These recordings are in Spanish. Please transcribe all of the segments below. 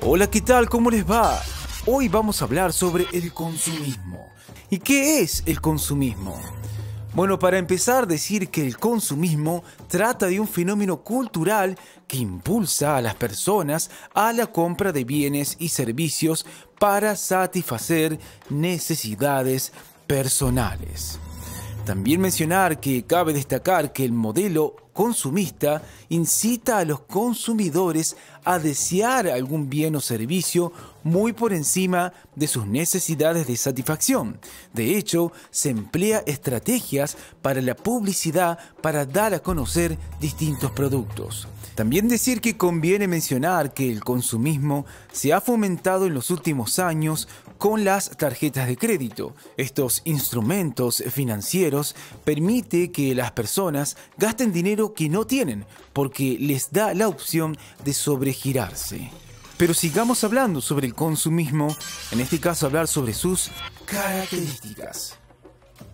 Hola, ¿qué tal? ¿Cómo les va? Hoy vamos a hablar sobre el consumismo. ¿Y qué es el consumismo? Bueno, para empezar, decir que el consumismo trata de un fenómeno cultural que impulsa a las personas a la compra de bienes y servicios para satisfacer necesidades personales. También mencionar que cabe destacar que el modelo consumista incita a los consumidores a desear algún bien o servicio muy por encima de sus necesidades de satisfacción. De hecho, se emplea estrategias para la publicidad para dar a conocer distintos productos. También decir que conviene mencionar que el consumismo se ha fomentado en los últimos años con las tarjetas de crédito. Estos instrumentos financieros permite que las personas gasten dinero que no tienen, porque les da la opción de sobregirarse. Pero sigamos hablando sobre el consumismo, en este caso hablar sobre sus características.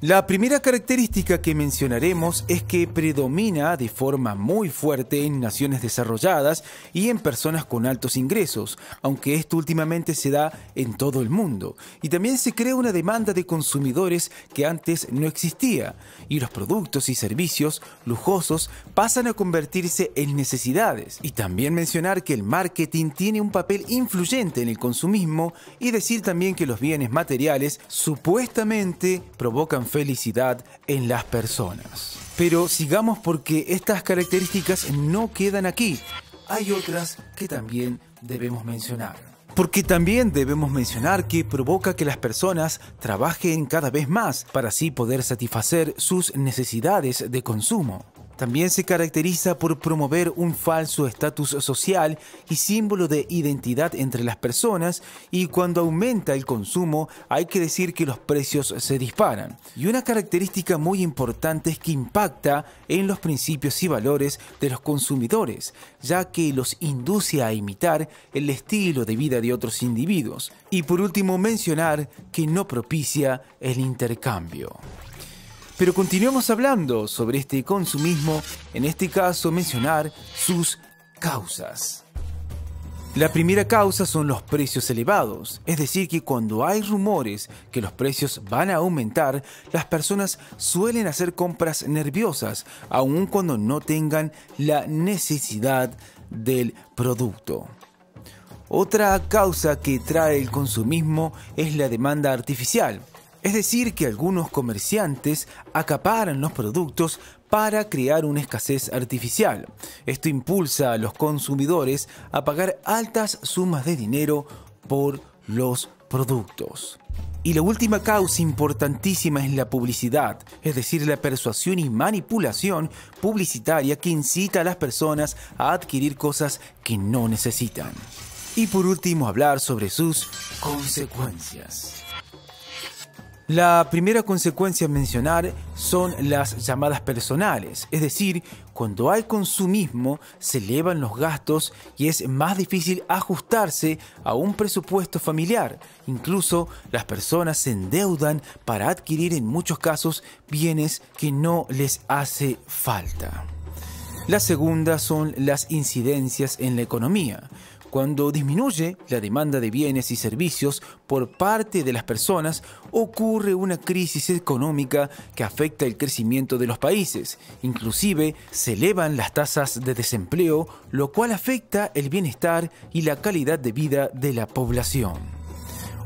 La primera característica que mencionaremos es que predomina de forma muy fuerte en naciones desarrolladas y en personas con altos ingresos, aunque esto últimamente se da en todo el mundo. Y también se crea una demanda de consumidores que antes no existía, y los productos y servicios lujosos pasan a convertirse en necesidades. Y también mencionar que el marketing tiene un papel influyente en el consumismo y decir también que los bienes materiales supuestamente provocan felicidad en las personas. Pero sigamos porque estas características no quedan aquí. Hay otras que también debemos mencionar. Porque también debemos mencionar que provoca que las personas trabajen cada vez más para así poder satisfacer sus necesidades de consumo. También se caracteriza por promover un falso estatus social y símbolo de identidad entre las personas y cuando aumenta el consumo hay que decir que los precios se disparan. Y una característica muy importante es que impacta en los principios y valores de los consumidores, ya que los induce a imitar el estilo de vida de otros individuos. Y por último mencionar que no propicia el intercambio. Pero continuemos hablando sobre este consumismo, en este caso mencionar sus causas. La primera causa son los precios elevados, es decir, que cuando hay rumores que los precios van a aumentar, las personas suelen hacer compras nerviosas, aun cuando no tengan la necesidad del producto. Otra causa que trae el consumismo es la demanda artificial. Es decir, que algunos comerciantes acaparan los productos para crear una escasez artificial. Esto impulsa a los consumidores a pagar altas sumas de dinero por los productos. Y la última causa importantísima es la publicidad, es decir, la persuasión y manipulación publicitaria que incita a las personas a adquirir cosas que no necesitan. Y por último, hablar sobre sus consecuencias. La primera consecuencia a mencionar son las llamadas personales, es decir, cuando hay consumismo se elevan los gastos y es más difícil ajustarse a un presupuesto familiar. Incluso las personas se endeudan para adquirir en muchos casos bienes que no les hace falta. La segunda son las incidencias en la economía. Cuando disminuye la demanda de bienes y servicios por parte de las personas, ocurre una crisis económica que afecta el crecimiento de los países. Inclusive se elevan las tasas de desempleo, lo cual afecta el bienestar y la calidad de vida de la población.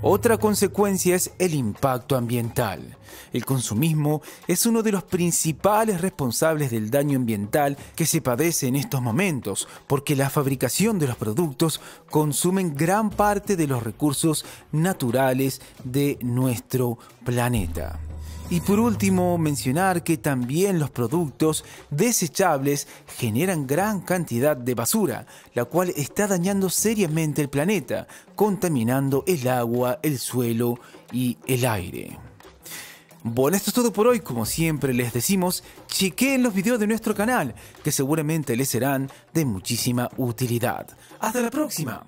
Otra consecuencia es el impacto ambiental. El consumismo es uno de los principales responsables del daño ambiental que se padece en estos momentos, porque la fabricación de los productos consumen gran parte de los recursos naturales de nuestro planeta. Y por último, mencionar que también los productos desechables generan gran cantidad de basura, la cual está dañando seriamente el planeta, contaminando el agua, el suelo y el aire. Bueno, esto es todo por hoy. Como siempre les decimos, chequeen los videos de nuestro canal, que seguramente les serán de muchísima utilidad. ¡Hasta la próxima!